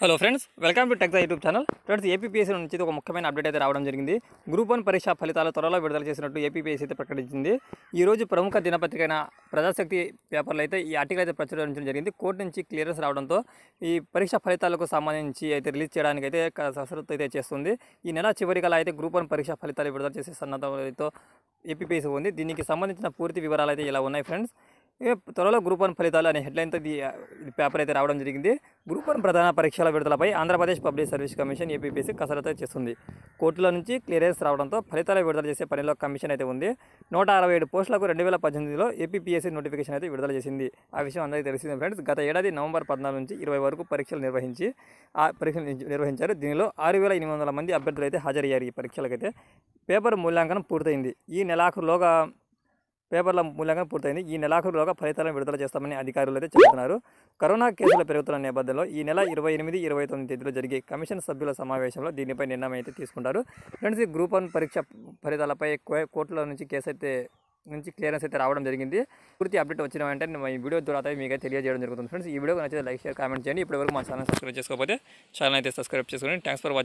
hello friends welcome to టెక్సా YouTube channel friends APSC నుంచి ఒక ముఖ్యమైన అప్డేట్ అయితే రావడం జరిగింది గ్రూప్ వన్ పరీక్ష ఫలితాలు త్వరలో విడుదల చేసినట్టు ఏపీఎస్సీ అయితే ప్రకటించింది ఈరోజు ప్రముఖ దినపత్రిక అయిన ప్రజాశక్తి పేపర్లు అయితే ఈ ఆర్టికల్ అయితే ప్రచురించడం జరిగింది కోర్టు నుంచి క్లియరెన్స్ రావడంతో ఈ పరీక్ష ఫలితాలకు సంబంధించి అయితే రిలీజ్ చేయడానికి అయితే కసరత్తు అయితే చేస్తుంది ఈ నెల చివరికలా అయితే గ్రూప్ వన్ పరీక్ష ఫలితాలు విడుదల చేసే సన్నద్ధతో ఏపీఎస్సీ ఉంది దీనికి సంబంధించిన పూర్తి వివరాలు అయితే ఇలా ఉన్నాయి ఫ్రెండ్స్ త్వరలో గ్రూప్ వన్ ఫలితాలు అనే హెడ్లైన్తో ఇది పేపర్ అయితే రావడం జరిగింది గ్రూప్ వన్ ప్రధాన పరీక్షల విడుదలపై Andhra Pradesh public service commission APPC కసరత్తు చేస్తుంది కోర్టుల నుంచి క్లియరెన్స్ రావడంతో ఫలితాలు విడుదల చేసే పనిలో కమిషన్ అయితే ఉంది నూట అరవై ఏడు పోస్టులకు రెండు వేల పద్దెనిమిదిలో ఏపీపీఎస్సీ నోటిఫికేషన్ అయితే విడుదల చేసింది ఆ విషయం అందరికీ తెలిసింది ఫ్రెండ్స్ గత ఏడాది నవంబర్ పద్నాలుగు నుంచి ఇరవై వరకు పరీక్షలు నిర్వహించి ఆ పరీక్షలు నిర్వహించారు దీనిలో ఆరు వేల ఎనిమిది వందల మంది అభ్యర్థులు అయితే హాజరయ్యారు ఈ పరీక్షలకైతే పేపర్ మూల్యాంకనం పూర్తయింది ఈ నెలాఖరులోగా పేపర్ల మూల్యాంకనం పూర్తయింది ఈ నెలాఖరులోగా ఫలితాలను విడుదల చేస్తామని అధికారులు అయితే చెబుతున్నారు కరోనా కేసుల పెరుగుతున్న నేపథ్యంలో ఈ నెల ఇరవై ఎనిమిది ఇరవై తొమ్మిది తేదీలో జరిగే కమిషన్ సభ్యుల సమావేశంలో దీనిపై నిర్ణయం అయితే తీసుకుంటారు ఫ్రెండ్స్ ఈ గ్రూప్ వన్ పరీక్ష ఫలితాలపై కోర్టుల నుంచి కేసు అయితే నుంచి క్లియరెన్స్ అయితే రావడం జరిగింది పూర్తి అప్డేట్ వచ్చిన వెంటనే ఈ వీడియో ద్వారా మీకు తెలియజేయడం జరుగుతుంది ఫ్రెండ్స్ ఈ వీడియో నచ్చితే లైక్ షేర్ కామెంట్ చేయండి ఇప్పటివరకు మా ఛానల్ సబ్స్క్రైబ్ చేసుకోకపోతే ఛానల్ అయితే సబ్స్క్రైబ్ చేసుకోండి థ్యాంక్స్ ఫర్ వాచింగ్